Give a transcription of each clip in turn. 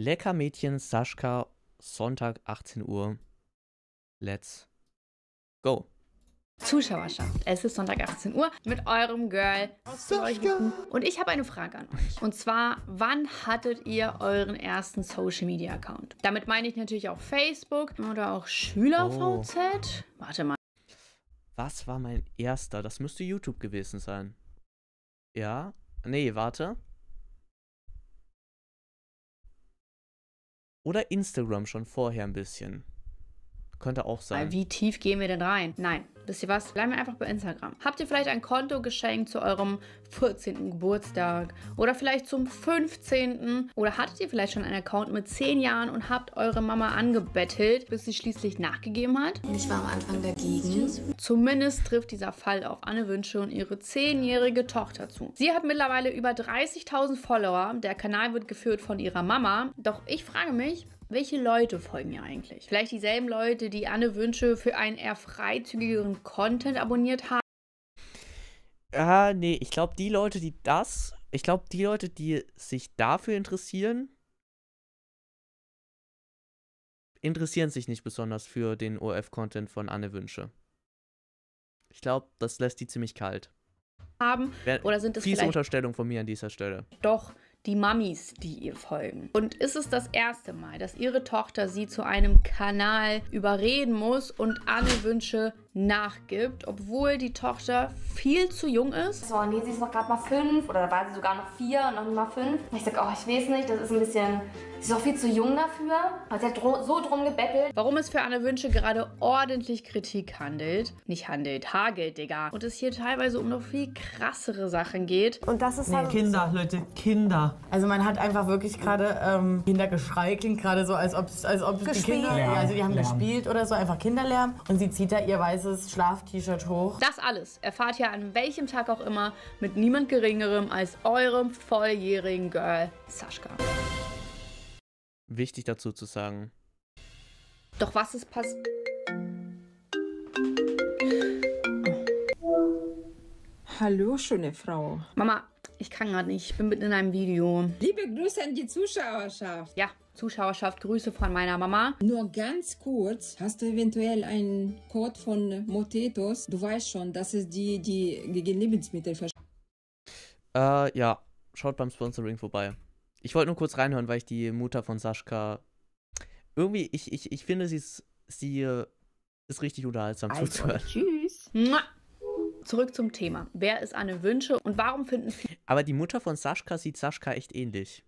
Lecker Mädchen Sascha, Sonntag 18 Uhr. Let's go. Zuschauerschaft. Es ist Sonntag 18 Uhr mit eurem Girl. Sascha. Und ich habe eine Frage an euch. Und zwar, wann hattet ihr euren ersten Social Media Account? Damit meine ich natürlich auch Facebook oder auch SchülerVZ. Oh. Warte mal. Was war mein erster? Das müsste YouTube gewesen sein. Ja? Nee, warte. Oder Instagram schon vorher ein bisschen. Könnte auch sein. Wie tief gehen wir denn rein? Nein. Wisst ihr was? Bleiben wir einfach bei Instagram. Habt ihr vielleicht ein Konto geschenkt zu eurem 14. Geburtstag oder vielleicht zum 15. oder hattet ihr vielleicht schon einen Account mit 10 Jahren und habt eure Mama angebettelt, bis sie schließlich nachgegeben hat? Ich war am Anfang dagegen. Zumindest trifft dieser Fall auf Anne Wünsche und ihre 10-jährige Tochter zu. Sie hat mittlerweile über 30.000 Follower. Der Kanal wird geführt von ihrer Mama. Doch ich frage mich, welche Leute folgen mir eigentlich? Vielleicht dieselben Leute, die Anne Wünsche für einen eher freizügigeren Content abonniert haben? Ah, nee, ich glaube, die Leute, die das, ich glaube, die Leute, die sich dafür interessieren, interessieren sich nicht besonders für den ORF-Content von Anne Wünsche. Ich glaube, das lässt die ziemlich kalt. Haben, oder sind es Fiese vielleicht Unterstellung von mir an dieser Stelle. Doch die Mamis, die ihr folgen. Und ist es das erste Mal, dass ihre Tochter sie zu einem Kanal überreden muss und alle Wünsche nachgibt, obwohl die Tochter viel zu jung ist. So, nee, sie ist noch gerade mal fünf oder da war sie sogar noch vier und noch nicht mal fünf. Und ich sag, oh, ich weiß nicht, das ist ein bisschen, sie ist auch viel zu jung dafür. Aber sie hat dr so drum gebettelt. Warum es für Anne Wünsche gerade ordentlich Kritik handelt, nicht handelt, hagelt, Digga. Und es hier teilweise um noch viel krassere Sachen geht. Und das ist nee, halt Kinder, so. Leute, Kinder. Also man hat einfach wirklich gerade ähm, Kindergeschrei klingt gerade so, als ob als Gespielt. die Kinder, ja, also die haben ja. gespielt oder so, einfach Kinderlärm und sie zieht da ihr weiß weißes Schlaf-T-Shirt hoch. Das alles erfahrt ihr an welchem Tag auch immer mit niemand Geringerem als eurem volljährigen Girl Sascha. Wichtig dazu zu sagen. Doch was ist passiert? Hallo, schöne Frau. Mama, ich kann gerade nicht. Ich bin mitten in einem Video. Liebe Grüße an die Zuschauerschaft. Ja, Zuschauerschaft Grüße von meiner Mama. Nur ganz kurz, hast du eventuell einen Code von Motetos? Du weißt schon, das ist die, die gegen Lebensmittel Äh, ja, schaut beim Sponsoring vorbei. Ich wollte nur kurz reinhören, weil ich die Mutter von Sascha irgendwie, ich, ich, ich finde, sie ist, sie äh, ist richtig unterhaltsam also, zuzuhören. Tschüss. Mua. Zurück zum Thema. Wer ist Anne Wünsche und warum finden viele. Aber die Mutter von Sascha sieht Sascha echt ähnlich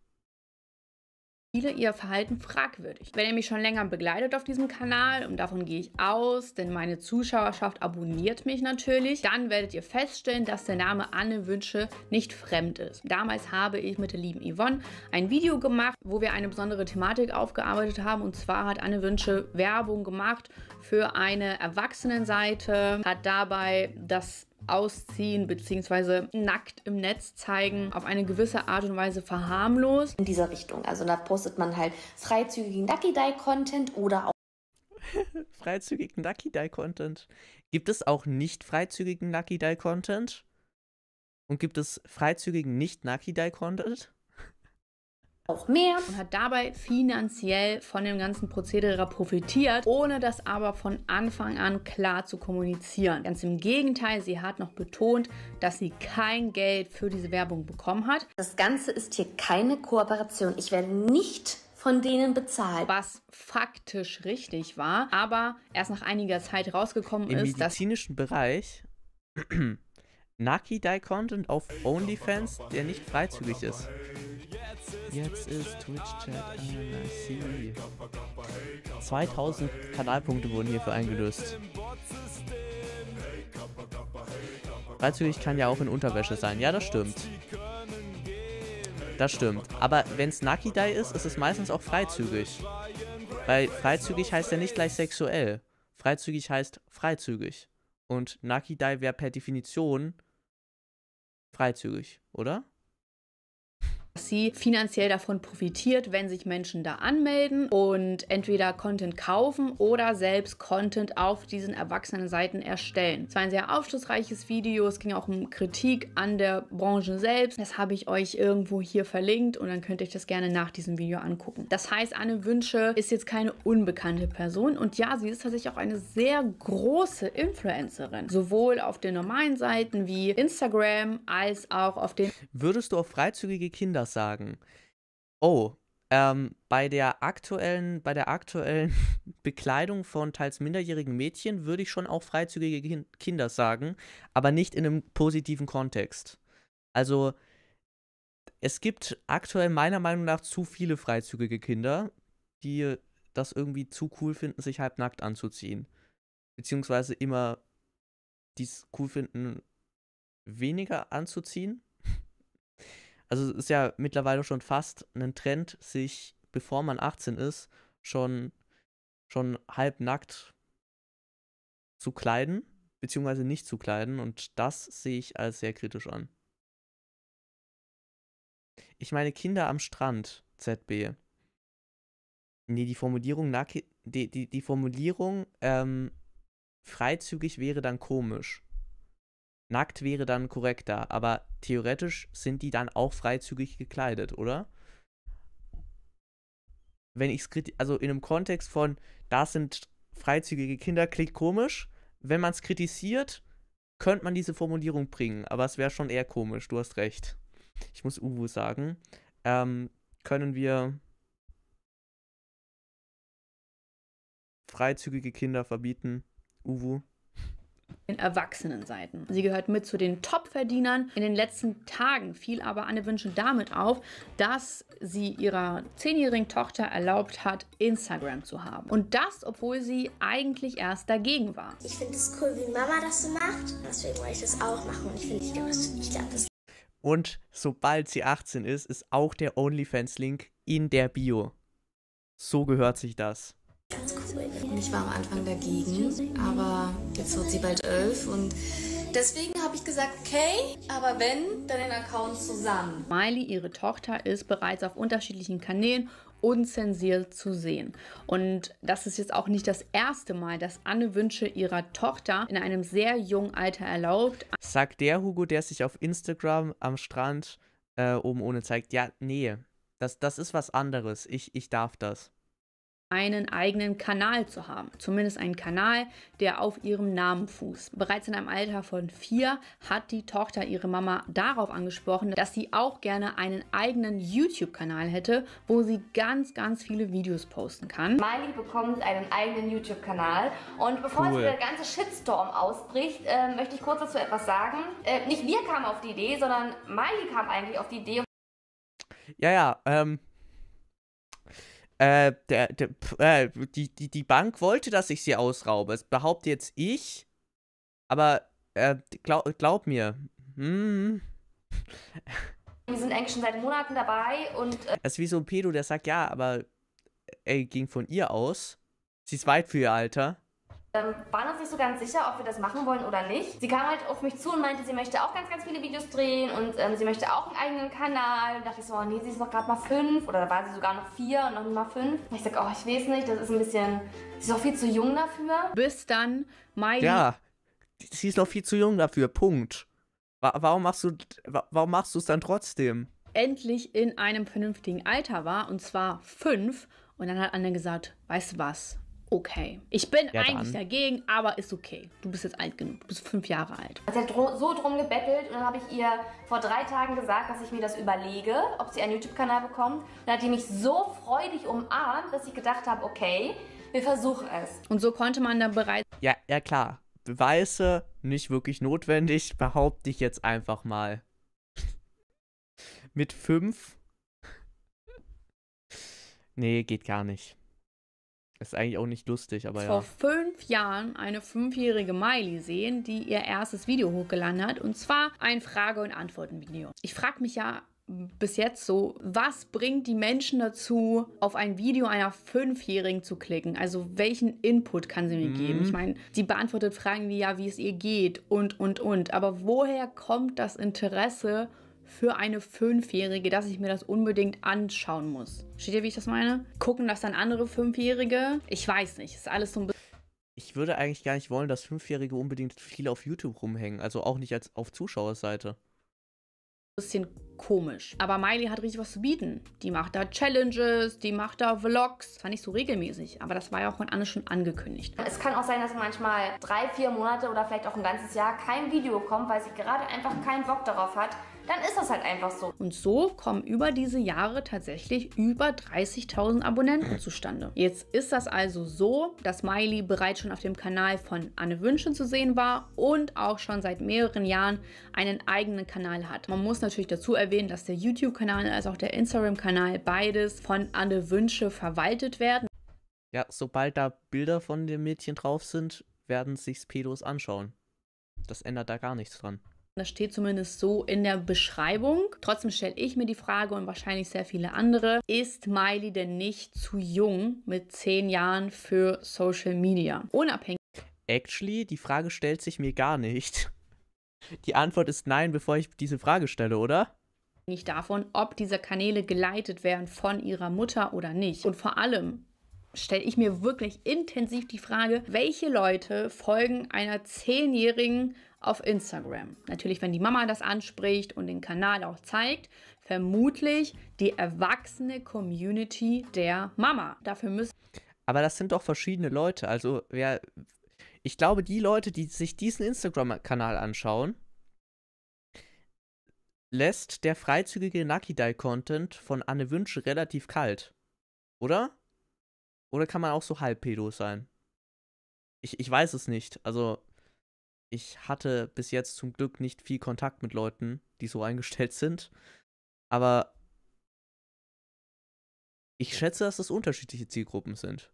viele ihr Verhalten fragwürdig. Wenn ihr mich schon länger begleitet auf diesem Kanal, und davon gehe ich aus, denn meine Zuschauerschaft abonniert mich natürlich, dann werdet ihr feststellen, dass der Name Anne Wünsche nicht fremd ist. Damals habe ich mit der lieben Yvonne ein Video gemacht, wo wir eine besondere Thematik aufgearbeitet haben und zwar hat Anne Wünsche Werbung gemacht für eine Erwachsenenseite, hat dabei das ausziehen bzw. nackt im Netz zeigen, auf eine gewisse Art und Weise verharmlos. In dieser Richtung. Also da postet man halt freizügigen Ducky Dye Content oder auch. freizügigen Ducky Dye Content. Gibt es auch nicht freizügigen Ducky Dye Content? Und gibt es freizügigen nicht Ducky Dye Content? auch mehr und hat dabei finanziell von dem ganzen Prozedere profitiert, ohne das aber von Anfang an klar zu kommunizieren. Ganz im Gegenteil, sie hat noch betont, dass sie kein Geld für diese Werbung bekommen hat. Das Ganze ist hier keine Kooperation. Ich werde nicht von denen bezahlt. Was faktisch richtig war, aber erst nach einiger Zeit rausgekommen Im ist, dass... Im medizinischen Bereich Naki-Dai-Content auf OnlyFans, der nicht freizügig ist. Jetzt ist Twitch Chat Ananasi. 2000 Kanalpunkte wurden hierfür eingelöst. Freizügig kann ja auch in Unterwäsche sein. Ja, das stimmt. Das stimmt. Aber wenn es Nakidai ist, ist es meistens auch freizügig. Weil freizügig heißt ja nicht gleich sexuell. Freizügig heißt freizügig. Und Nakidai wäre per Definition freizügig, oder? sie finanziell davon profitiert, wenn sich Menschen da anmelden und entweder Content kaufen oder selbst Content auf diesen erwachsenen Seiten erstellen. Es war ein sehr aufschlussreiches Video, es ging auch um Kritik an der Branche selbst. Das habe ich euch irgendwo hier verlinkt und dann könnt ihr euch das gerne nach diesem Video angucken. Das heißt, Anne Wünsche ist jetzt keine unbekannte Person und ja, sie ist tatsächlich auch eine sehr große Influencerin, sowohl auf den normalen Seiten wie Instagram als auch auf den... Würdest du auf freizügige Kinder was sagen. Oh, ähm, bei der aktuellen, bei der aktuellen Bekleidung von teils minderjährigen Mädchen würde ich schon auch freizügige Kin Kinder sagen, aber nicht in einem positiven Kontext. Also es gibt aktuell meiner Meinung nach zu viele freizügige Kinder, die das irgendwie zu cool finden, sich halbnackt anzuziehen. Beziehungsweise immer dies cool finden, weniger anzuziehen also es ist ja mittlerweile schon fast ein Trend, sich, bevor man 18 ist, schon, schon halbnackt zu kleiden, beziehungsweise nicht zu kleiden. Und das sehe ich als sehr kritisch an. Ich meine, Kinder am Strand, ZB. Nee, die Formulierung, die, die, die Formulierung ähm, freizügig wäre dann komisch. Nackt wäre dann korrekter, aber theoretisch sind die dann auch freizügig gekleidet, oder? Wenn ich es also in einem Kontext von, da sind freizügige Kinder, klingt komisch. Wenn man es kritisiert, könnte man diese Formulierung bringen, aber es wäre schon eher komisch, du hast recht. Ich muss Uwu sagen. Ähm, können wir freizügige Kinder verbieten? Uwu? den Erwachsenenseiten. Sie gehört mit zu den Top-Verdienern. In den letzten Tagen fiel aber Anne Wünsche damit auf, dass sie ihrer zehnjährigen Tochter erlaubt hat, Instagram zu haben. Und das, obwohl sie eigentlich erst dagegen war. Ich finde es cool, wie Mama das so macht. Deswegen wollte ich das auch machen. Und ich finde, ich glaube, das und sobald sie 18 ist, ist auch der OnlyFans-Link in der Bio. So gehört sich das. Ganz cool. Ich war am Anfang dagegen, aber jetzt wird sie bald elf und deswegen habe ich gesagt, okay, aber wenn, dann den Account zusammen. Miley, ihre Tochter, ist bereits auf unterschiedlichen Kanälen unzensiert zu sehen. Und das ist jetzt auch nicht das erste Mal, dass Anne Wünsche ihrer Tochter in einem sehr jungen Alter erlaubt. Sagt der Hugo, der sich auf Instagram am Strand äh, oben ohne zeigt, ja, nee, das, das ist was anderes. Ich, ich darf das einen eigenen Kanal zu haben. Zumindest einen Kanal, der auf ihrem Namen fußt. Bereits in einem Alter von vier hat die Tochter ihre Mama darauf angesprochen, dass sie auch gerne einen eigenen YouTube-Kanal hätte, wo sie ganz, ganz viele Videos posten kann. Miley bekommt einen eigenen YouTube-Kanal. Und bevor cool. jetzt der ganze Shitstorm ausbricht, äh, möchte ich kurz dazu etwas sagen. Äh, nicht wir kamen auf die Idee, sondern Miley kam eigentlich auf die Idee. Ja, ja, ähm, äh, der, der, äh, die, die, die Bank wollte, dass ich sie ausraube. Das behaupte jetzt ich. Aber äh, glaub, glaub mir. Hm. Wir sind eigentlich schon seit Monaten dabei und. Äh, das ist wie so ein Pedo, der sagt, ja, aber ey, ging von ihr aus. Sie ist weit für ihr Alter ähm, waren uns nicht so ganz sicher, ob wir das machen wollen oder nicht. Sie kam halt auf mich zu und meinte, sie möchte auch ganz, ganz viele Videos drehen und ähm, sie möchte auch einen eigenen Kanal. Und dachte ich so, oh nee, sie ist noch gerade mal fünf oder da war sie sogar noch vier und noch nicht mal fünf. Und ich sag, oh, ich weiß nicht, das ist ein bisschen, sie ist auch viel zu jung dafür. Bis dann Mai. Ja, sie ist noch viel zu jung dafür, Punkt. Warum machst du, warum machst du es dann trotzdem? Endlich in einem vernünftigen Alter war und zwar fünf und dann hat Anne gesagt, weißt du was, okay. Ich bin ja, eigentlich dann. dagegen, aber ist okay. Du bist jetzt alt genug. Du bist fünf Jahre alt. Sie hat so drum gebettelt und dann habe ich ihr vor drei Tagen gesagt, dass ich mir das überlege, ob sie einen YouTube-Kanal bekommt. Und dann hat die mich so freudig umarmt, dass ich gedacht habe, okay, wir versuchen es. Und so konnte man dann bereits... Ja, ja klar. Beweise nicht wirklich notwendig, behaupte ich jetzt einfach mal. Mit fünf? nee, geht gar nicht. Ist eigentlich auch nicht lustig, aber Vor fünf Jahren eine fünfjährige Miley sehen, die ihr erstes Video hochgeladen hat. Und zwar ein Frage- und Antworten-Video. Ich frage mich ja bis jetzt so, was bringt die Menschen dazu, auf ein Video einer Fünfjährigen zu klicken? Also welchen Input kann sie mir mhm. geben? Ich meine, sie beantwortet Fragen wie ja, wie es ihr geht und, und, und. Aber woher kommt das Interesse für eine Fünfjährige, dass ich mir das unbedingt anschauen muss. Steht ihr, wie ich das meine? Gucken das dann andere Fünfjährige? Ich weiß nicht. Ist alles so ein bisschen ich würde eigentlich gar nicht wollen, dass Fünfjährige unbedingt viel auf YouTube rumhängen. Also auch nicht als auf Zuschauerseite. Bisschen komisch. Aber Miley hat richtig was zu bieten. Die macht da Challenges, die macht da Vlogs. Das war nicht so regelmäßig, aber das war ja auch von Anne schon angekündigt. Es kann auch sein, dass manchmal drei, vier Monate oder vielleicht auch ein ganzes Jahr kein Video kommt, weil sie gerade einfach keinen Bock darauf hat, dann ist das halt einfach so. Und so kommen über diese Jahre tatsächlich über 30.000 Abonnenten zustande. Jetzt ist das also so, dass Miley bereits schon auf dem Kanal von Anne Wünschen zu sehen war und auch schon seit mehreren Jahren einen eigenen Kanal hat. Man muss natürlich dazu erwähnen, dass der YouTube-Kanal als auch der Instagram-Kanal beides von Anne Wünsche verwaltet werden. Ja, sobald da Bilder von dem Mädchen drauf sind, werden sich's Pedos anschauen. Das ändert da gar nichts dran. Das steht zumindest so in der Beschreibung. Trotzdem stelle ich mir die Frage und wahrscheinlich sehr viele andere, ist Miley denn nicht zu jung mit zehn Jahren für Social Media? Unabhängig. Actually, die Frage stellt sich mir gar nicht. Die Antwort ist nein, bevor ich diese Frage stelle, oder? Nicht davon, ob diese Kanäle geleitet werden von ihrer Mutter oder nicht. Und vor allem, stelle ich mir wirklich intensiv die Frage, welche Leute folgen einer zehnjährigen auf Instagram. Natürlich, wenn die Mama das anspricht und den Kanal auch zeigt, vermutlich die erwachsene Community der Mama. Dafür müssen. Aber das sind doch verschiedene Leute. Also, wer. Ich glaube, die Leute, die sich diesen Instagram-Kanal anschauen, lässt der freizügige Nakidai-Content von Anne Wünsche relativ kalt. Oder? Oder kann man auch so halb pedo sein? Ich, ich weiß es nicht. Also, ich hatte bis jetzt zum Glück nicht viel Kontakt mit Leuten, die so eingestellt sind. Aber ich schätze, dass das unterschiedliche Zielgruppen sind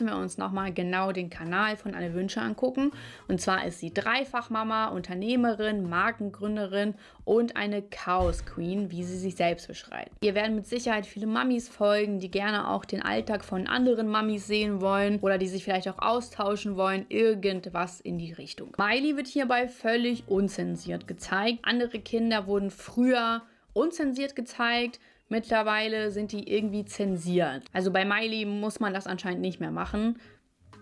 müssen wir uns nochmal genau den Kanal von Anne Wünsche angucken. Und zwar ist sie Dreifachmama, Unternehmerin, Markengründerin und eine Chaos Queen, wie sie sich selbst beschreibt. Ihr werden mit Sicherheit viele Mamis folgen, die gerne auch den Alltag von anderen Mamis sehen wollen oder die sich vielleicht auch austauschen wollen, irgendwas in die Richtung. Miley wird hierbei völlig unzensiert gezeigt. Andere Kinder wurden früher unzensiert gezeigt Mittlerweile sind die irgendwie zensiert. Also bei Miley muss man das anscheinend nicht mehr machen.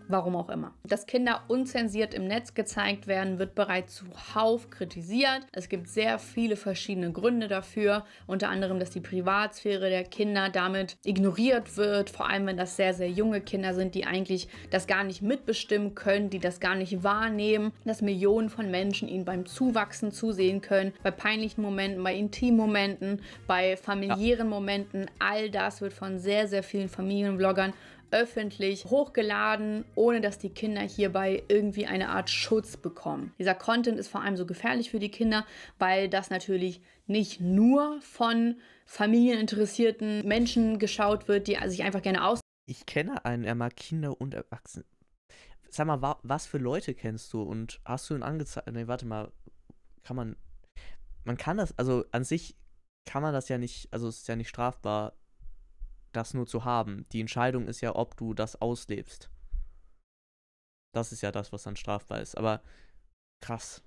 Warum auch immer. Dass Kinder unzensiert im Netz gezeigt werden, wird bereits zuhauf kritisiert. Es gibt sehr viele verschiedene Gründe dafür, unter anderem, dass die Privatsphäre der Kinder damit ignoriert wird, vor allem wenn das sehr, sehr junge Kinder sind, die eigentlich das gar nicht mitbestimmen können, die das gar nicht wahrnehmen, dass Millionen von Menschen ihnen beim Zuwachsen zusehen können, bei peinlichen Momenten, bei intimen Momenten, bei familiären ja. Momenten. All das wird von sehr, sehr vielen Familienvloggern öffentlich hochgeladen, ohne dass die Kinder hierbei irgendwie eine Art Schutz bekommen. Dieser Content ist vor allem so gefährlich für die Kinder, weil das natürlich nicht nur von familieninteressierten Menschen geschaut wird, die sich einfach gerne aus. Ich kenne einen, er mag Kinder und Erwachsene. Sag mal, wa was für Leute kennst du und hast du ihn angezeigt? Nee, warte mal, kann man. Man kann das, also an sich kann man das ja nicht, also es ist ja nicht strafbar, das nur zu haben. Die Entscheidung ist ja, ob du das auslebst. Das ist ja das, was dann strafbar ist. Aber krass.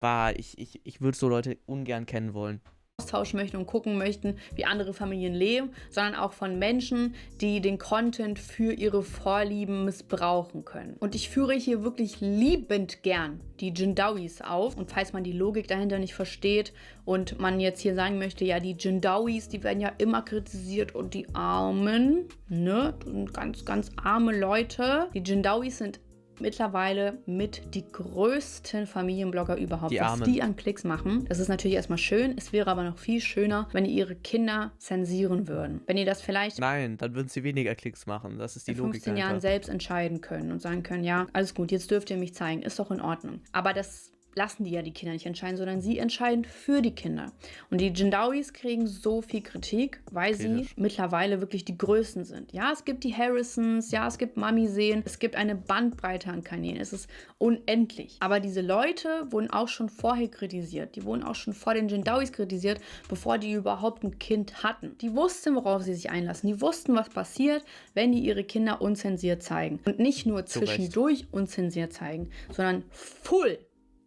War, ich, ich, ich würde so Leute ungern kennen wollen austauschen möchten und gucken möchten, wie andere Familien leben, sondern auch von Menschen, die den Content für ihre Vorlieben missbrauchen können. Und ich führe hier wirklich liebend gern die Jindawis auf. Und falls man die Logik dahinter nicht versteht und man jetzt hier sagen möchte, ja, die Jindawis, die werden ja immer kritisiert und die Armen, ne, das sind ganz, ganz arme Leute. Die Jindawis sind mittlerweile mit die größten Familienblogger überhaupt, die was Armen. die an Klicks machen. Das ist natürlich erstmal schön, es wäre aber noch viel schöner, wenn ihr ihre Kinder zensieren würden. Wenn ihr das vielleicht... Nein, dann würden sie weniger Klicks machen, das ist die in Logik. 15 Jahren selbst entscheiden können und sagen können, ja, alles gut, jetzt dürft ihr mich zeigen, ist doch in Ordnung. Aber das lassen die ja die Kinder nicht entscheiden, sondern sie entscheiden für die Kinder. Und die Jindawis kriegen so viel Kritik, weil okay. sie mittlerweile wirklich die Größen sind. Ja, es gibt die Harrisons, ja, es gibt Mami-Seen, es gibt eine Bandbreite an Kanälen. Es ist unendlich. Aber diese Leute wurden auch schon vorher kritisiert. Die wurden auch schon vor den Jindawis kritisiert, bevor die überhaupt ein Kind hatten. Die wussten, worauf sie sich einlassen. Die wussten, was passiert, wenn die ihre Kinder unzensiert zeigen. Und nicht nur zwischendurch unzensiert zeigen, sondern full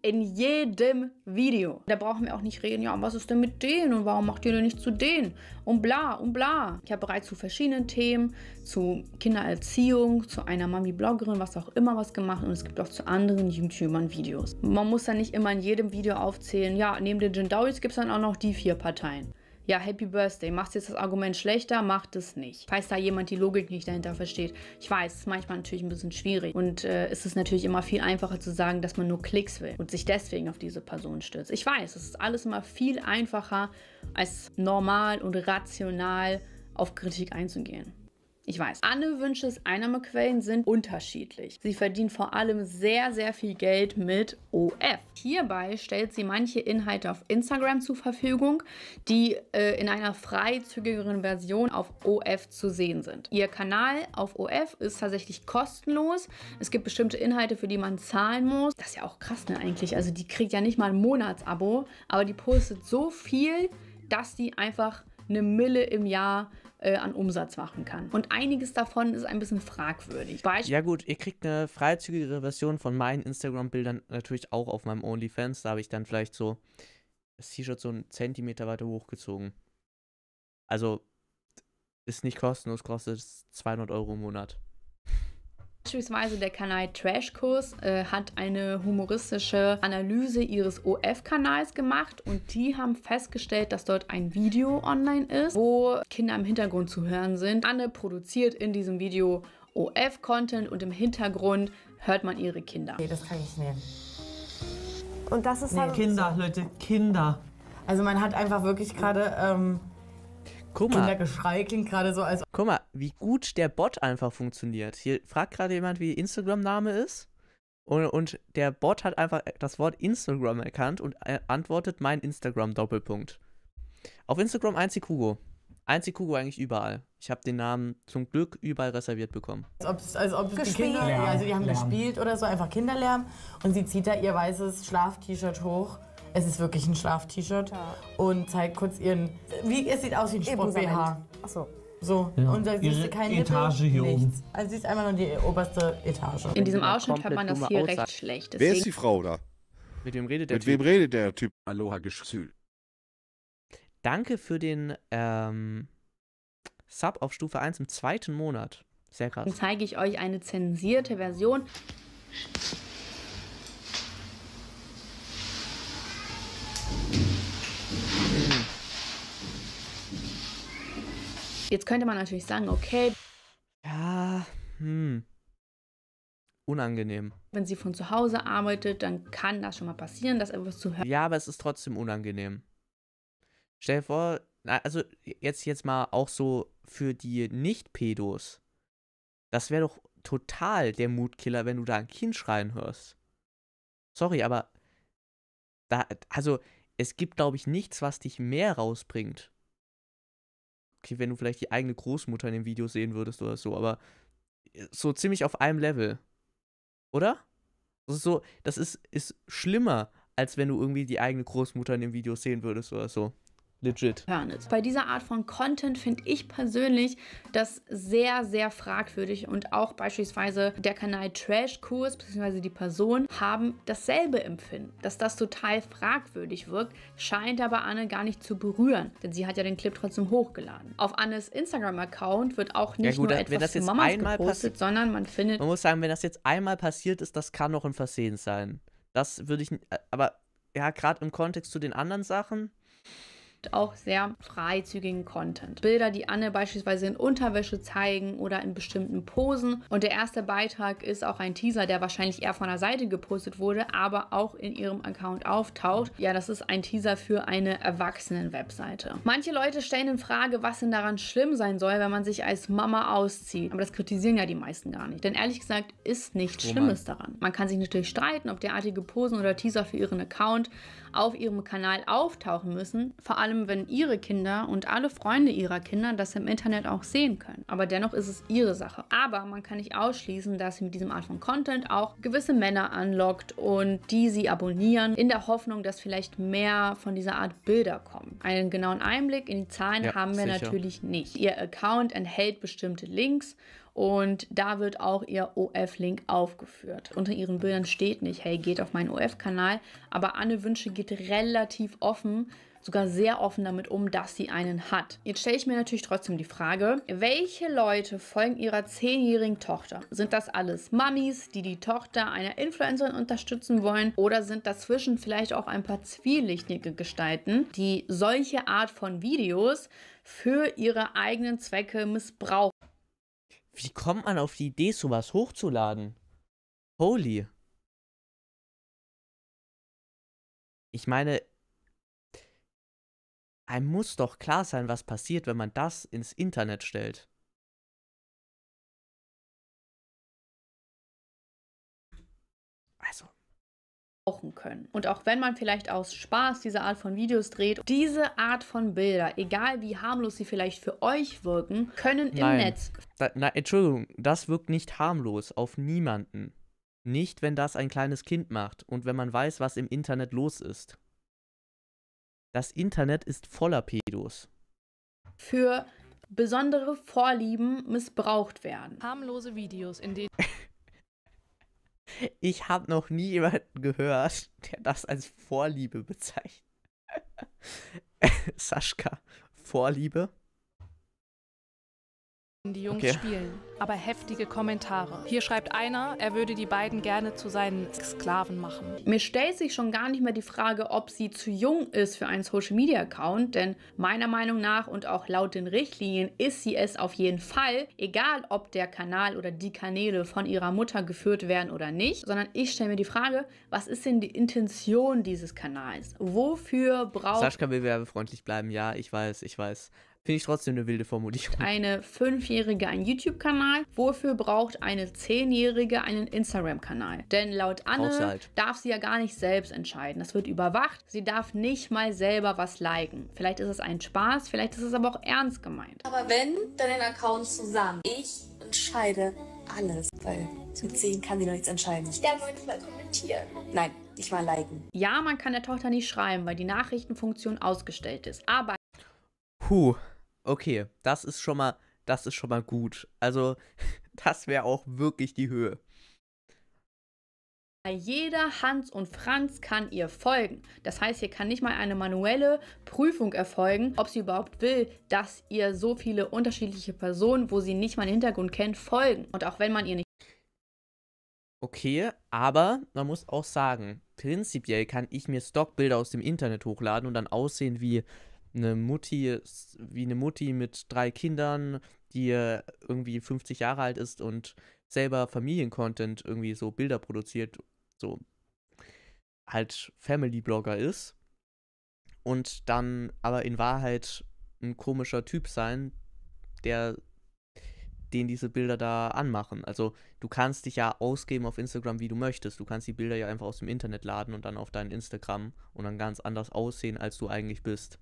in jedem Video. Da brauchen wir auch nicht reden, ja, und was ist denn mit denen und warum macht ihr denn nicht zu denen und bla und bla. Ich habe bereits zu verschiedenen Themen, zu Kindererziehung, zu einer Mami-Bloggerin, was auch immer was gemacht und es gibt auch zu anderen YouTubern Videos. Man muss dann nicht immer in jedem Video aufzählen, ja, neben den Jindaois gibt es dann auch noch die vier Parteien ja, Happy Birthday, macht jetzt das Argument schlechter, macht es nicht. Falls da jemand die Logik nicht dahinter versteht. Ich weiß, es ist manchmal natürlich ein bisschen schwierig und äh, ist es ist natürlich immer viel einfacher zu sagen, dass man nur Klicks will und sich deswegen auf diese Person stürzt. Ich weiß, es ist alles immer viel einfacher als normal und rational auf Kritik einzugehen. Ich weiß, Anne Wünsches Einnahmequellen sind unterschiedlich. Sie verdient vor allem sehr, sehr viel Geld mit OF. Hierbei stellt sie manche Inhalte auf Instagram zur Verfügung, die äh, in einer freizügigeren Version auf OF zu sehen sind. Ihr Kanal auf OF ist tatsächlich kostenlos. Es gibt bestimmte Inhalte, für die man zahlen muss. Das ist ja auch krass, ne, eigentlich. Also die kriegt ja nicht mal ein Monatsabo, aber die postet so viel, dass die einfach eine Mille im Jahr äh, an Umsatz machen kann. Und einiges davon ist ein bisschen fragwürdig. Beispiel ja gut, ihr kriegt eine freizügigere Version von meinen Instagram-Bildern natürlich auch auf meinem OnlyFans. Da habe ich dann vielleicht so das T-Shirt so einen Zentimeter weiter hochgezogen. Also ist nicht kostenlos, kostet 200 Euro im Monat. Beispielsweise der Kanal Trashkurs äh, hat eine humoristische Analyse ihres OF-Kanals gemacht und die haben festgestellt, dass dort ein Video online ist, wo Kinder im Hintergrund zu hören sind. Anne produziert in diesem Video OF-Content und im Hintergrund hört man ihre Kinder. Nee, das kann ich nehmen. Und das ist nee, halt Kinder, so. Leute, Kinder. Also man hat einfach wirklich gerade ähm, Guck mal. Kindergeschrei klingt gerade so als. Guck mal, wie gut der Bot einfach funktioniert. Hier fragt gerade jemand, wie Instagram-Name ist. Und, und, der Bot hat einfach das Wort Instagram erkannt und äh, antwortet mein Instagram-Doppelpunkt. Auf Instagram einzig Hugo. Einzig Hugo eigentlich überall. Ich habe den Namen zum Glück überall reserviert bekommen. Als ob, als ob gespielt. die Kinder, ja, also die haben Lärm. gespielt oder so, einfach Kinderlärm. Und sie zieht da ihr weißes Schlaf-T-Shirt hoch es ist wirklich ein Schlaf-T-Shirt ja. und zeigt kurz ihren. Wie, es sieht aus wie ein Sport-BH. Achso. So, ja. und da siehst du keine Etage hier nichts. oben. Also siehst ist einmal nur die oberste Etage. In diesem Ausschnitt hört man das hier recht schlecht. Wer ist die Frau da? Mit wem redet der Mit Typ? Mit wem redet der Typ? Aloha Geschül. Danke für den ähm, Sub auf Stufe 1 im zweiten Monat. Sehr krass. Dann zeige ich euch eine zensierte Version. Jetzt könnte man natürlich sagen, okay. Ja, hm. Unangenehm. Wenn sie von zu Hause arbeitet, dann kann das schon mal passieren, dass etwas zu hören. Ja, aber es ist trotzdem unangenehm. Stell dir vor, also jetzt, jetzt mal auch so für die Nicht-Pedos. Das wäre doch total der Mutkiller, wenn du da ein Kind schreien hörst. Sorry, aber da, also es gibt, glaube ich, nichts, was dich mehr rausbringt, okay, wenn du vielleicht die eigene Großmutter in dem Video sehen würdest oder so, aber äh, so ziemlich auf einem Level. Oder? Das ist so, das ist, ist schlimmer, als wenn du irgendwie die eigene Großmutter in dem Video sehen würdest oder so legit. Bei dieser Art von Content finde ich persönlich das sehr, sehr fragwürdig und auch beispielsweise der Kanal Trash Kurs bzw. die Person haben dasselbe Empfinden. Dass das total fragwürdig wirkt, scheint aber Anne gar nicht zu berühren, denn sie hat ja den Clip trotzdem hochgeladen. Auf Annes Instagram-Account wird auch nicht ja, gut, nur wenn etwas das Mamas gepostet, sondern man findet... Man muss sagen, wenn das jetzt einmal passiert ist, das kann noch ein Versehen sein. Das würde ich... Äh, aber ja, gerade im Kontext zu den anderen Sachen auch sehr freizügigen Content. Bilder, die Anne beispielsweise in Unterwäsche zeigen oder in bestimmten Posen. Und der erste Beitrag ist auch ein Teaser, der wahrscheinlich eher von der Seite gepostet wurde, aber auch in ihrem Account auftaucht. Ja, das ist ein Teaser für eine Erwachsenen-Webseite. Manche Leute stellen in Frage, was denn daran schlimm sein soll, wenn man sich als Mama auszieht. Aber das kritisieren ja die meisten gar nicht. Denn ehrlich gesagt ist nichts Schlimmes daran. Man kann sich natürlich streiten, ob derartige Posen oder Teaser für ihren Account auf ihrem Kanal auftauchen müssen, vor allem wenn ihre Kinder und alle Freunde ihrer Kinder das im Internet auch sehen können. Aber dennoch ist es ihre Sache. Aber man kann nicht ausschließen, dass sie mit diesem Art von Content auch gewisse Männer anlockt und die sie abonnieren, in der Hoffnung, dass vielleicht mehr von dieser Art Bilder kommen. Einen genauen Einblick in die Zahlen ja, haben wir sicher. natürlich nicht. Ihr Account enthält bestimmte Links und da wird auch ihr OF-Link aufgeführt. Unter ihren Bildern steht nicht, hey, geht auf meinen OF-Kanal. Aber Anne Wünsche geht relativ offen, sogar sehr offen damit um, dass sie einen hat. Jetzt stelle ich mir natürlich trotzdem die Frage, welche Leute folgen ihrer 10-jährigen Tochter? Sind das alles Mamis, die die Tochter einer Influencerin unterstützen wollen? Oder sind dazwischen vielleicht auch ein paar zwielichtige Gestalten, die solche Art von Videos für ihre eigenen Zwecke missbrauchen? Wie kommt man auf die Idee, sowas hochzuladen? Holy. Ich meine, einem muss doch klar sein, was passiert, wenn man das ins Internet stellt. können. Und auch wenn man vielleicht aus Spaß diese Art von Videos dreht, diese Art von Bilder, egal wie harmlos sie vielleicht für euch wirken, können Nein. im Netz. Da, na, Entschuldigung, das wirkt nicht harmlos auf niemanden. Nicht, wenn das ein kleines Kind macht und wenn man weiß, was im Internet los ist. Das Internet ist voller Pedos. Für besondere Vorlieben missbraucht werden. Harmlose Videos, in denen. Ich habe noch nie jemanden gehört, der das als Vorliebe bezeichnet. Sascha, Vorliebe? Die Jungs okay. spielen, aber heftige Kommentare. Hier schreibt einer, er würde die beiden gerne zu seinen Sklaven machen. Mir stellt sich schon gar nicht mehr die Frage, ob sie zu jung ist für einen Social Media Account, denn meiner Meinung nach und auch laut den Richtlinien ist sie es auf jeden Fall, egal ob der Kanal oder die Kanäle von ihrer Mutter geführt werden oder nicht, sondern ich stelle mir die Frage, was ist denn die Intention dieses Kanals? Wofür braucht Sascha will werbefreundlich bleiben, ja, ich weiß, ich weiß, Finde ich trotzdem eine wilde Formulierung. Eine Fünfjährige einen YouTube-Kanal. Wofür braucht eine Zehnjährige einen Instagram-Kanal? Denn laut Anne halt. darf sie ja gar nicht selbst entscheiden. Das wird überwacht. Sie darf nicht mal selber was liken. Vielleicht ist es ein Spaß, vielleicht ist es aber auch ernst gemeint. Aber wenn, dann den Account zusammen. Ich entscheide alles, weil zu 10 kann sie noch nichts entscheiden. Ich darf nicht mal kommentieren. Nein, nicht mal liken. Ja, man kann der Tochter nicht schreiben, weil die Nachrichtenfunktion ausgestellt ist. Aber. Huh. Okay, das ist schon mal, das ist schon mal gut. Also, das wäre auch wirklich die Höhe. Jeder Hans und Franz kann ihr folgen. Das heißt, hier kann nicht mal eine manuelle Prüfung erfolgen, ob sie überhaupt will, dass ihr so viele unterschiedliche Personen, wo sie nicht mal den Hintergrund kennt, folgen. Und auch wenn man ihr nicht. Okay, aber man muss auch sagen, prinzipiell kann ich mir Stockbilder aus dem Internet hochladen und dann aussehen wie eine Mutti, wie eine Mutti mit drei Kindern, die äh, irgendwie 50 Jahre alt ist und selber Familiencontent irgendwie so Bilder produziert, so halt Family-Blogger ist und dann aber in Wahrheit ein komischer Typ sein, der den diese Bilder da anmachen. Also du kannst dich ja ausgeben auf Instagram, wie du möchtest. Du kannst die Bilder ja einfach aus dem Internet laden und dann auf dein Instagram und dann ganz anders aussehen, als du eigentlich bist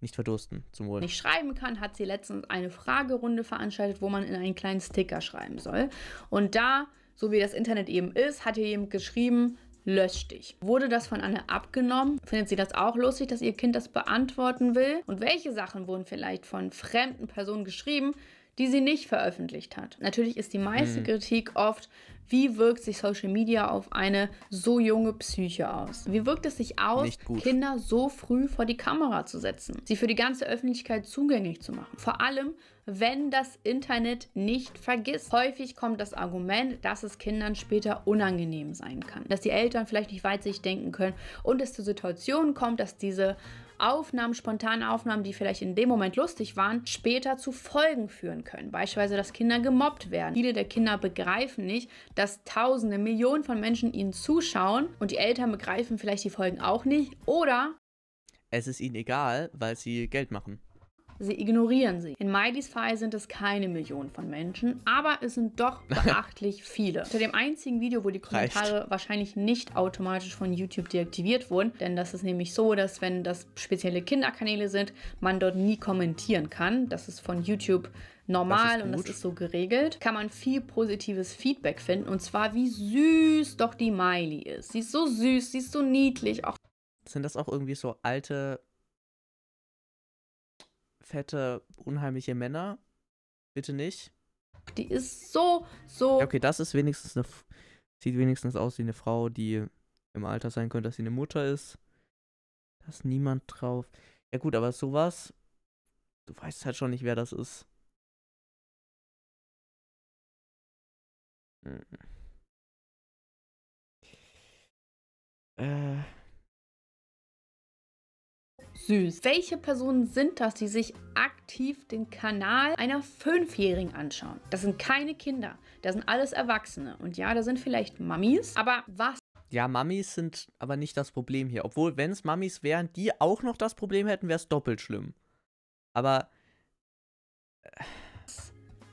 nicht verdursten zum Wohl. Nicht schreiben kann, hat sie letztens eine Fragerunde veranstaltet, wo man in einen kleinen Sticker schreiben soll. Und da, so wie das Internet eben ist, hat ihr jemand geschrieben, lösch dich. Wurde das von Anne abgenommen? Findet sie das auch lustig, dass ihr Kind das beantworten will? Und welche Sachen wurden vielleicht von fremden Personen geschrieben? die sie nicht veröffentlicht hat. Natürlich ist die meiste mhm. Kritik oft, wie wirkt sich Social Media auf eine so junge Psyche aus? Wie wirkt es sich aus, Kinder so früh vor die Kamera zu setzen, sie für die ganze Öffentlichkeit zugänglich zu machen? Vor allem, wenn das Internet nicht vergisst. Häufig kommt das Argument, dass es Kindern später unangenehm sein kann, dass die Eltern vielleicht nicht weitsichtig denken können und es zu Situationen kommt, dass diese Aufnahmen, spontane Aufnahmen, die vielleicht in dem Moment lustig waren, später zu Folgen führen können. Beispielsweise, dass Kinder gemobbt werden. Viele der Kinder begreifen nicht, dass Tausende, Millionen von Menschen ihnen zuschauen und die Eltern begreifen vielleicht die Folgen auch nicht. Oder es ist ihnen egal, weil sie Geld machen sie ignorieren sie. In Miley's Fall sind es keine Millionen von Menschen, aber es sind doch beachtlich viele. Unter dem einzigen Video, wo die Kommentare Reicht. wahrscheinlich nicht automatisch von YouTube deaktiviert wurden, denn das ist nämlich so, dass wenn das spezielle Kinderkanäle sind, man dort nie kommentieren kann. Das ist von YouTube normal das und das ist so geregelt, kann man viel positives Feedback finden. Und zwar, wie süß doch die Miley ist. Sie ist so süß, sie ist so niedlich. Auch Sind das auch irgendwie so alte fette, unheimliche Männer. Bitte nicht. Die ist so, so. okay, das ist wenigstens eine. sieht wenigstens aus wie eine Frau, die im Alter sein könnte, dass sie eine Mutter ist. Da ist niemand drauf. Ja, gut, aber sowas. Du weißt halt schon nicht, wer das ist. Hm. Äh süß. Welche Personen sind das, die sich aktiv den Kanal einer Fünfjährigen anschauen? Das sind keine Kinder, das sind alles Erwachsene. Und ja, da sind vielleicht Mamis, aber was ja, Mummies sind aber nicht das Problem hier. Obwohl, wenn es Mummies wären, die auch noch das Problem hätten, wäre es doppelt schlimm. Aber. Äh,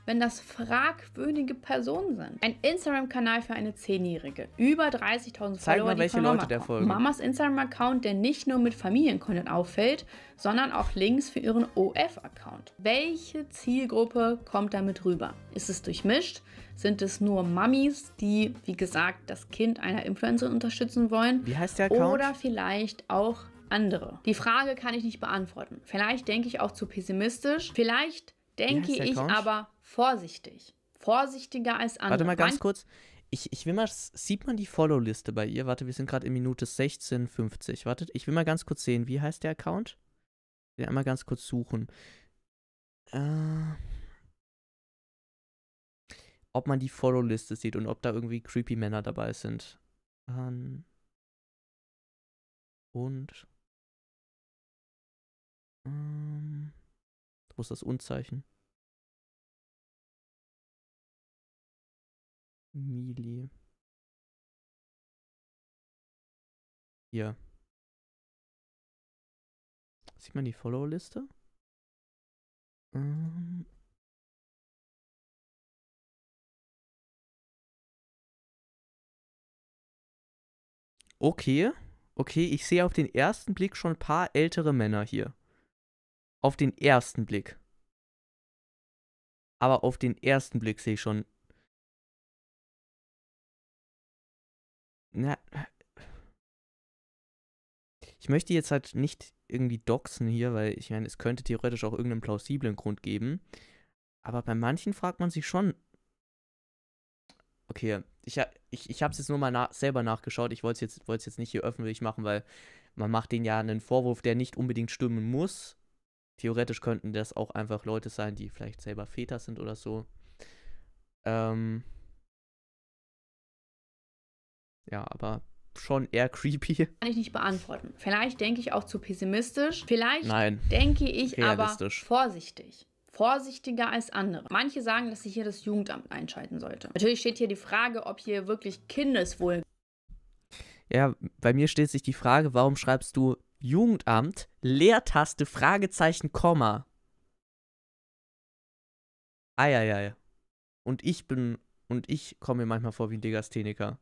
wenn das fragwürdige Personen sind. Ein Instagram-Kanal für eine Zehnjährige. Über 30.000 Follower, Zeig mal, welche Leute der folgen. Mamas Instagram-Account, der nicht nur mit Familiencontent auffällt, sondern auch Links für ihren OF-Account. Welche Zielgruppe kommt damit rüber? Ist es durchmischt? Sind es nur Mummies, die, wie gesagt, das Kind einer Influencerin unterstützen wollen? Wie heißt der Account? Oder vielleicht auch andere? Die Frage kann ich nicht beantworten. Vielleicht denke ich auch zu pessimistisch. Vielleicht denke ich aber vorsichtig. Vorsichtiger als andere. Warte mal ganz kurz. Ich, ich will mal, sieht man die Follow-Liste bei ihr? Warte, wir sind gerade in Minute 16,50. Wartet, ich will mal ganz kurz sehen, wie heißt der Account? Ich will einmal ganz kurz suchen. Äh, ob man die Follow-Liste sieht und ob da irgendwie creepy Männer dabei sind. Ähm, und. Ähm, wo ist das Unzeichen? Mili. Hier. Sieht man die Follow-Liste? Ähm. Okay, okay, ich sehe auf den ersten Blick schon ein paar ältere Männer hier. Auf den ersten Blick. Aber auf den ersten Blick sehe ich schon Na, ich möchte jetzt halt nicht irgendwie doxen hier, weil ich meine, es könnte theoretisch auch irgendeinen plausiblen Grund geben. Aber bei manchen fragt man sich schon. Okay, ich, ich, ich habe es jetzt nur mal na selber nachgeschaut. Ich wollte es jetzt, jetzt nicht hier öffentlich machen, weil man macht denen ja einen Vorwurf, der nicht unbedingt stimmen muss. Theoretisch könnten das auch einfach Leute sein, die vielleicht selber Väter sind oder so. Ähm, ja, aber schon eher creepy. Kann ich nicht beantworten. Vielleicht denke ich auch zu pessimistisch. Vielleicht Nein. denke ich aber vorsichtig vorsichtiger als andere. Manche sagen, dass sich hier das Jugendamt einschalten sollte. Natürlich steht hier die Frage, ob hier wirklich Kindeswohl. Ja, bei mir steht sich die Frage, warum schreibst du Jugendamt, Leertaste, Fragezeichen, Komma? Eieiei. Und ich bin, und ich komme mir manchmal vor wie ein Degastheniker.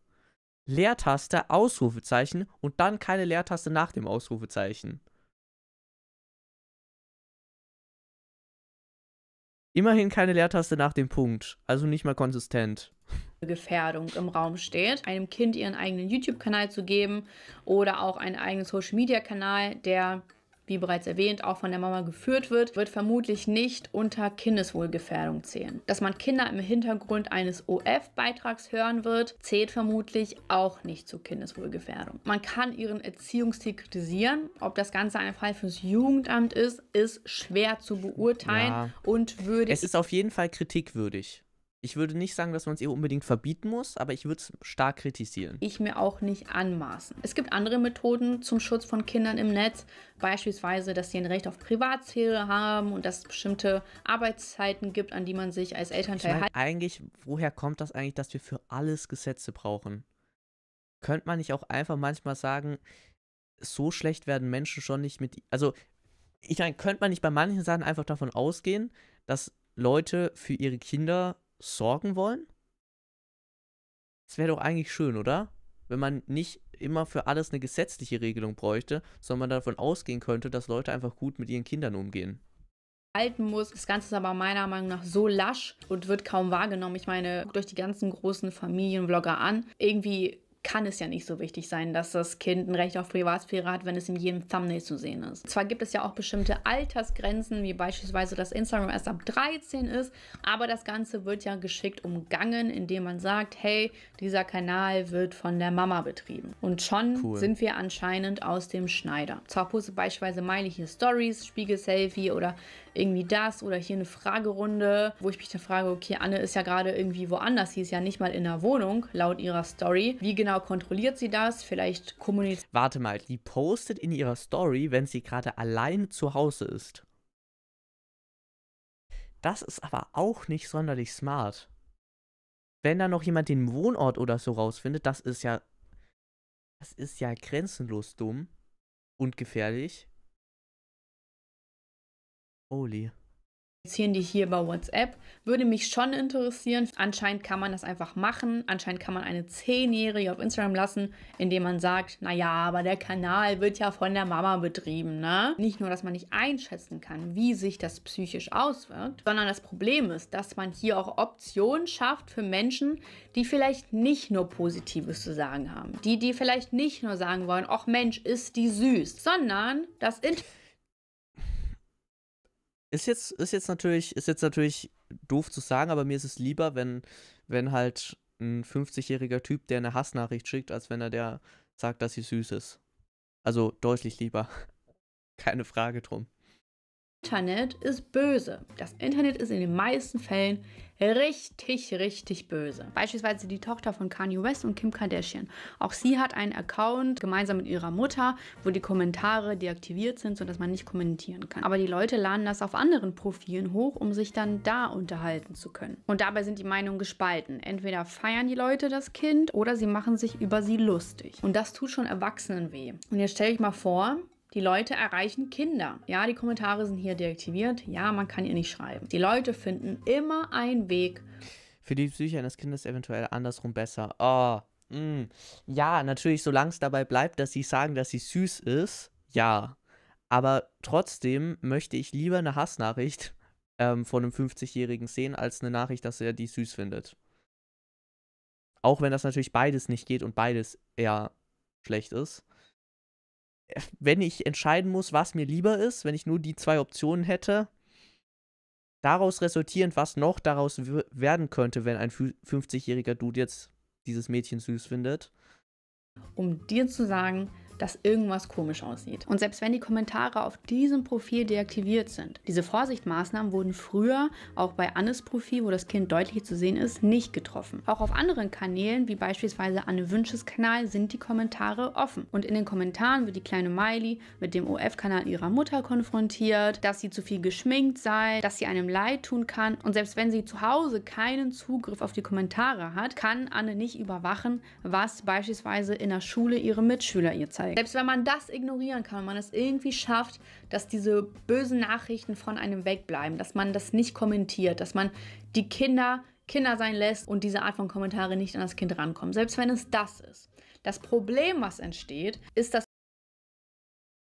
Leertaste, Ausrufezeichen und dann keine Leertaste nach dem Ausrufezeichen. Immerhin keine Leertaste nach dem Punkt, also nicht mal konsistent. Gefährdung im Raum steht, einem Kind ihren eigenen YouTube-Kanal zu geben oder auch einen eigenen Social-Media-Kanal, der wie bereits erwähnt, auch von der Mama geführt wird, wird vermutlich nicht unter Kindeswohlgefährdung zählen. Dass man Kinder im Hintergrund eines OF-Beitrags hören wird, zählt vermutlich auch nicht zu Kindeswohlgefährdung. Man kann ihren Erziehungsstil kritisieren. Ob das Ganze ein Fall fürs Jugendamt ist, ist schwer zu beurteilen ja. und würde. Es ist auf jeden Fall kritikwürdig. Ich würde nicht sagen, dass man es ihr unbedingt verbieten muss, aber ich würde es stark kritisieren. Ich mir auch nicht anmaßen. Es gibt andere Methoden zum Schutz von Kindern im Netz, beispielsweise, dass sie ein Recht auf Privatsphäre haben und dass es bestimmte Arbeitszeiten gibt, an die man sich als Elternteil ich mein, hat. Eigentlich, woher kommt das eigentlich, dass wir für alles Gesetze brauchen? Könnte man nicht auch einfach manchmal sagen, so schlecht werden Menschen schon nicht mit. Also, ich meine, könnte man nicht bei manchen Sachen einfach davon ausgehen, dass Leute für ihre Kinder sorgen wollen? Es wäre doch eigentlich schön, oder? Wenn man nicht immer für alles eine gesetzliche Regelung bräuchte, sondern man davon ausgehen könnte, dass Leute einfach gut mit ihren Kindern umgehen halten muss. Das Ganze ist aber meiner Meinung nach so lasch und wird kaum wahrgenommen. Ich meine, guckt euch die ganzen großen Familienvlogger an. Irgendwie kann es ja nicht so wichtig sein, dass das Kind ein Recht auf Privatsphäre hat, wenn es in jedem Thumbnail zu sehen ist. Zwar gibt es ja auch bestimmte Altersgrenzen, wie beispielsweise, dass Instagram erst ab 13 ist, aber das Ganze wird ja geschickt umgangen, indem man sagt, hey, dieser Kanal wird von der Mama betrieben. Und schon cool. sind wir anscheinend aus dem Schneider. Zwar poste beispielsweise meine hier Stories, Spiegel-Selfie oder irgendwie das oder hier eine Fragerunde, wo ich mich dann frage, okay, Anne ist ja gerade irgendwie woanders, sie ist ja nicht mal in der Wohnung, laut ihrer Story. Wie genau kontrolliert sie das? Vielleicht kommuniziert. Warte mal, die postet in ihrer Story, wenn sie gerade allein zu Hause ist. Das ist aber auch nicht sonderlich smart. Wenn da noch jemand den Wohnort oder so rausfindet, das ist ja. Das ist ja grenzenlos dumm und gefährlich. Oli. Ziehen die hier bei WhatsApp. Würde mich schon interessieren. Anscheinend kann man das einfach machen. Anscheinend kann man eine Zehnjährige auf Instagram lassen, indem man sagt, naja, aber der Kanal wird ja von der Mama betrieben, ne? Nicht nur, dass man nicht einschätzen kann, wie sich das psychisch auswirkt, sondern das Problem ist, dass man hier auch Optionen schafft für Menschen, die vielleicht nicht nur Positives zu sagen haben. Die, die vielleicht nicht nur sagen wollen, ach Mensch, ist die süß, sondern das Internet ist jetzt, ist jetzt natürlich, ist jetzt natürlich doof zu sagen, aber mir ist es lieber, wenn, wenn halt ein 50-jähriger Typ, der eine Hassnachricht schickt, als wenn er der sagt, dass sie süß ist. Also deutlich lieber. Keine Frage drum. Internet ist böse. Das Internet ist in den meisten Fällen richtig, richtig böse. Beispielsweise die Tochter von Kanye West und Kim Kardashian. Auch sie hat einen Account gemeinsam mit ihrer Mutter, wo die Kommentare deaktiviert sind, sodass man nicht kommentieren kann. Aber die Leute laden das auf anderen Profilen hoch, um sich dann da unterhalten zu können. Und dabei sind die Meinungen gespalten. Entweder feiern die Leute das Kind oder sie machen sich über sie lustig. Und das tut schon Erwachsenen weh. Und jetzt stelle ich mal vor, die Leute erreichen Kinder. Ja, die Kommentare sind hier deaktiviert. Ja, man kann ihr nicht schreiben. Die Leute finden immer einen Weg. Für die Psyche eines Kindes eventuell andersrum besser. Oh, mh. Mm. ja, natürlich, solange es dabei bleibt, dass sie sagen, dass sie süß ist. Ja. Aber trotzdem möchte ich lieber eine Hassnachricht ähm, von einem 50-Jährigen sehen, als eine Nachricht, dass er die süß findet. Auch wenn das natürlich beides nicht geht und beides eher schlecht ist wenn ich entscheiden muss, was mir lieber ist, wenn ich nur die zwei Optionen hätte, daraus resultierend, was noch daraus werden könnte, wenn ein 50-jähriger Dude jetzt dieses Mädchen süß findet. Um dir zu sagen, dass irgendwas komisch aussieht. Und selbst wenn die Kommentare auf diesem Profil deaktiviert sind, diese Vorsichtmaßnahmen wurden früher auch bei Annes Profil, wo das Kind deutlich zu sehen ist, nicht getroffen. Auch auf anderen Kanälen, wie beispielsweise Anne Wünsches Kanal, sind die Kommentare offen. Und in den Kommentaren wird die kleine Miley mit dem OF-Kanal ihrer Mutter konfrontiert, dass sie zu viel geschminkt sei, dass sie einem leid tun kann. Und selbst wenn sie zu Hause keinen Zugriff auf die Kommentare hat, kann Anne nicht überwachen, was beispielsweise in der Schule ihre Mitschüler ihr zeigen anzeigen. Selbst wenn man das ignorieren kann, wenn man es irgendwie schafft, dass diese bösen Nachrichten von einem wegbleiben, dass man das nicht kommentiert, dass man die Kinder Kinder sein lässt und diese Art von Kommentare nicht an das Kind rankommen, selbst wenn es das ist. Das Problem, was entsteht, ist, dass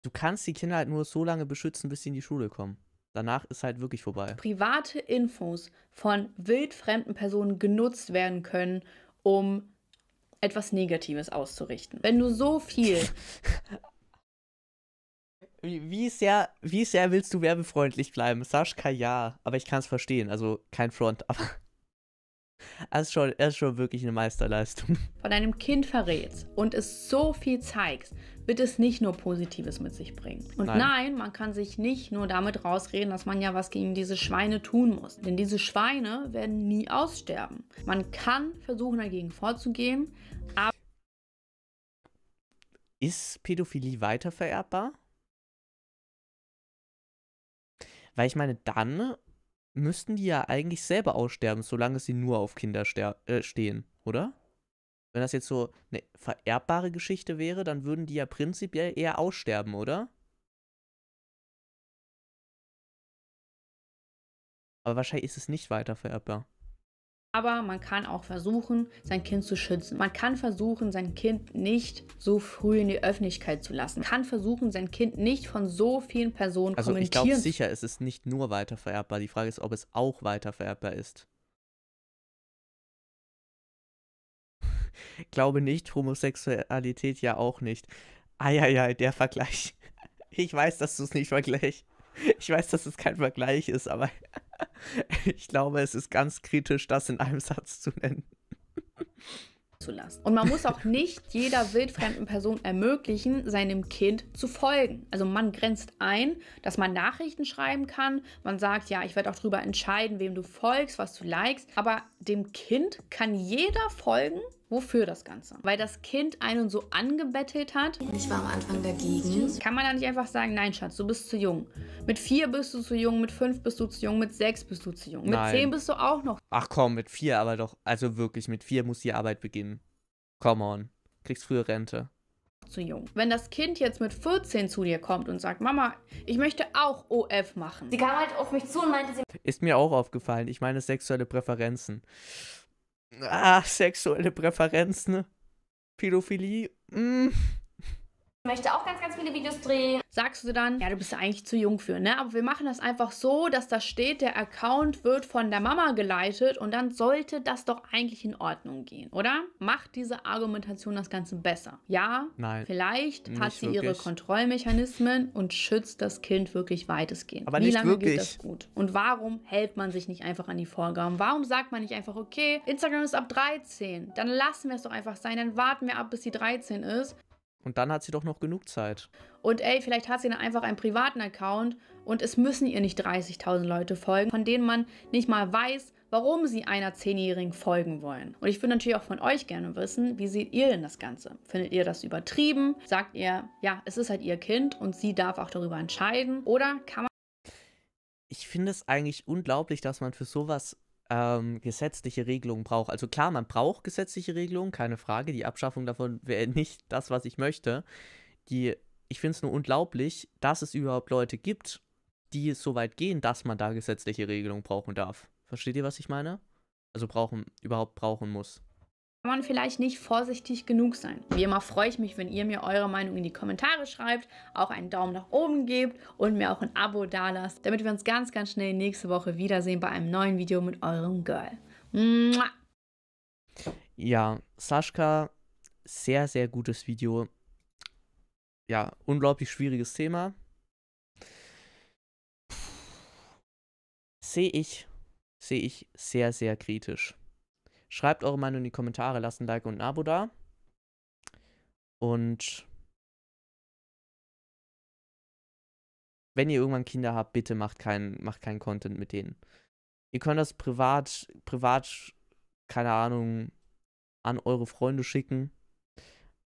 du kannst die Kinder halt nur so lange beschützen, bis sie in die Schule kommen. Danach ist halt wirklich vorbei. Private Infos von wildfremden Personen genutzt werden können, um etwas Negatives auszurichten. Wenn du so viel. wie, sehr, wie sehr willst du werbefreundlich bleiben? Sascha, ja, aber ich kann es verstehen. Also kein Front, aber. Das ist, schon, das ist schon wirklich eine Meisterleistung. Von einem Kind verrätst und es so viel zeigst, wird es nicht nur Positives mit sich bringen. Und nein. nein. man kann sich nicht nur damit rausreden, dass man ja was gegen diese Schweine tun muss. Denn diese Schweine werden nie aussterben. Man kann versuchen, dagegen vorzugehen, aber. Ist Pädophilie weitervererbbar? Weil ich meine, dann müssten die ja eigentlich selber aussterben, solange sie nur auf Kinder äh, stehen, oder? Wenn das jetzt so eine vererbbare Geschichte wäre, dann würden die ja prinzipiell eher aussterben, oder? Aber wahrscheinlich ist es nicht weiter vererbbar. Aber man kann auch versuchen, sein Kind zu schützen. Man kann versuchen, sein Kind nicht so früh in die Öffentlichkeit zu lassen. Man kann versuchen, sein Kind nicht von so vielen Personen also kommentieren. Also ich glaube sicher, es ist nicht nur weitervererbbar. Die Frage ist, ob es auch weitervererbbar ist. glaube nicht, Homosexualität ja auch nicht. Eieiei, der Vergleich. Ich weiß, dass du es nicht vergleichst. Ich weiß, dass es kein Vergleich ist, aber ich glaube, es ist ganz kritisch, das in einem Satz zu nennen. Und man muss auch nicht jeder wildfremden Person ermöglichen, seinem Kind zu folgen. Also man grenzt ein, dass man Nachrichten schreiben kann. Man sagt, ja, ich werde auch darüber entscheiden, wem du folgst, was du likest. Aber dem Kind kann jeder folgen, Wofür das Ganze? Weil das Kind einen so angebettelt hat. Ich war am Anfang dagegen. Kann man da nicht einfach sagen, nein, Schatz, du bist zu jung. Mit vier bist du zu jung, mit fünf bist du zu jung, mit sechs bist du zu jung, mit nein. zehn bist du auch noch. Ach komm, mit vier aber doch. Also wirklich, mit vier muss die Arbeit beginnen. Come on. Kriegst frühe Rente zu jung. Wenn das Kind jetzt mit 14 zu dir kommt und sagt, Mama, ich möchte auch OF machen. Sie kam halt auf mich zu und meinte, sie... Ist mir auch aufgefallen. Ich meine sexuelle Präferenzen ah, sexuelle Präferenz, ne? Pädophilie, mh. Mm möchte auch ganz, ganz viele Videos drehen. Sagst du dann, ja, du bist ja eigentlich zu jung für, ne? Aber wir machen das einfach so, dass da steht, der Account wird von der Mama geleitet und dann sollte das doch eigentlich in Ordnung gehen, oder? Macht diese Argumentation das Ganze besser? Ja? Nein. Vielleicht hat sie wirklich. ihre Kontrollmechanismen und schützt das Kind wirklich weitestgehend. Aber Wie nicht lange wirklich. geht das gut? Und warum hält man sich nicht einfach an die Vorgaben? Warum sagt man nicht einfach, okay, Instagram ist ab 13, dann lassen wir es doch einfach sein, dann warten wir ab, bis sie 13 ist und dann hat sie doch noch genug Zeit. Und ey, vielleicht hat sie dann einfach einen privaten Account und es müssen ihr nicht 30.000 Leute folgen, von denen man nicht mal weiß, warum sie einer 10-Jährigen folgen wollen. Und ich würde natürlich auch von euch gerne wissen, wie seht ihr denn das Ganze? Findet ihr das übertrieben? Sagt ihr, ja, es ist halt ihr Kind und sie darf auch darüber entscheiden? Oder kann man ich finde es eigentlich unglaublich, dass man für sowas ähm, gesetzliche Regelungen braucht. Also klar, man braucht gesetzliche Regelungen, keine Frage. Die Abschaffung davon wäre nicht das, was ich möchte. Die, ich finde es nur unglaublich, dass es überhaupt Leute gibt, die so weit gehen, dass man da gesetzliche Regelungen brauchen darf. Versteht ihr, was ich meine? Also brauchen, überhaupt brauchen muss man vielleicht nicht vorsichtig genug sein. Wie immer freue ich mich, wenn ihr mir eure Meinung in die Kommentare schreibt, auch einen Daumen nach oben gebt und mir auch ein Abo dalasst, damit wir uns ganz, ganz schnell nächste Woche wiedersehen bei einem neuen Video mit eurem Girl. Mua. Ja, Sascha, sehr, sehr gutes Video. Ja, unglaublich schwieriges Thema. Sehe ich, sehe ich sehr, sehr kritisch. Schreibt eure Meinung in die Kommentare, lasst ein Like und ein Abo da. Und wenn ihr irgendwann Kinder habt, bitte macht keinen macht kein Content mit denen. Ihr könnt das privat, privat, keine Ahnung, an eure Freunde schicken.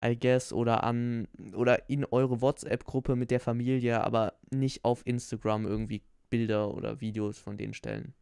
I guess, oder an oder in eure WhatsApp-Gruppe mit der Familie, aber nicht auf Instagram irgendwie Bilder oder Videos von denen stellen.